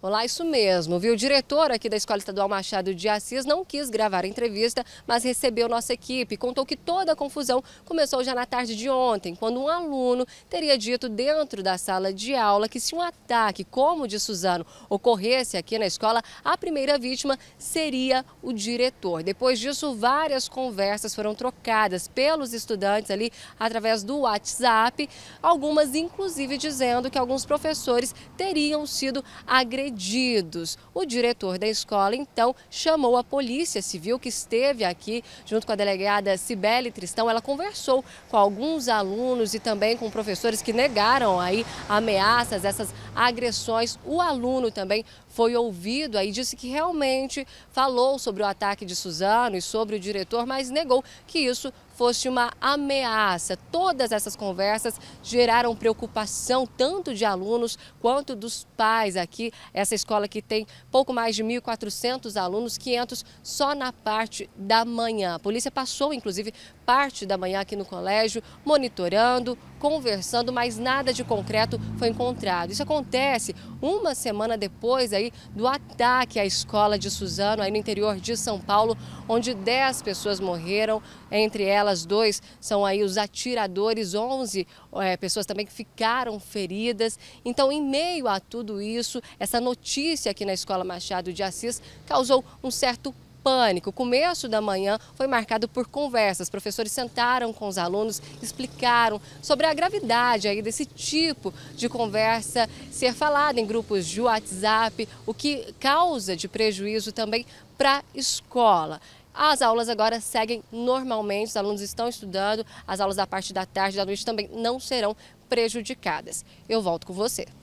Olá, isso mesmo, viu? O diretor aqui da Escola Estadual Machado de Assis não quis gravar a entrevista, mas recebeu nossa equipe. Contou que toda a confusão começou já na tarde de ontem, quando um aluno teria dito dentro da sala de aula que se um ataque como o de Suzano ocorresse aqui na escola, a primeira vítima seria o diretor. Depois disso, várias conversas foram trocadas pelos estudantes ali através do WhatsApp, algumas inclusive dizendo que alguns professores teriam sido agredidos agredidos. O diretor da escola, então, chamou a Polícia Civil, que esteve aqui junto com a delegada Cibele Tristão. Ela conversou com alguns alunos e também com professores que negaram aí ameaças, essas agressões. O aluno também foi ouvido aí, disse que realmente falou sobre o ataque de Suzano e sobre o diretor, mas negou que isso fosse uma ameaça. Todas essas conversas geraram preocupação tanto de alunos quanto dos pais aqui. Essa escola que tem pouco mais de 1.400 alunos, 500 só na parte da manhã. A polícia passou, inclusive, parte da manhã aqui no colégio, monitorando, conversando, mas nada de concreto foi encontrado. Isso acontece uma semana depois aí do ataque à escola de Suzano, aí no interior de São Paulo, onde 10 pessoas morreram, entre elas dois são aí os atiradores, 11 é, eh, pessoas também que ficaram feridas. Então, em meio a tudo isso, essa notícia aqui na Escola Machado de Assis causou um certo pânico. O começo da manhã foi marcado por conversas. Professores sentaram com os alunos, explicaram sobre a gravidade aí desse tipo de conversa ser falada em grupos de WhatsApp, o que causa de prejuízo também para a escola. As aulas agora seguem normalmente, os alunos estão estudando, as aulas da parte da tarde e da noite também não serão prejudicadas. Eu volto com você.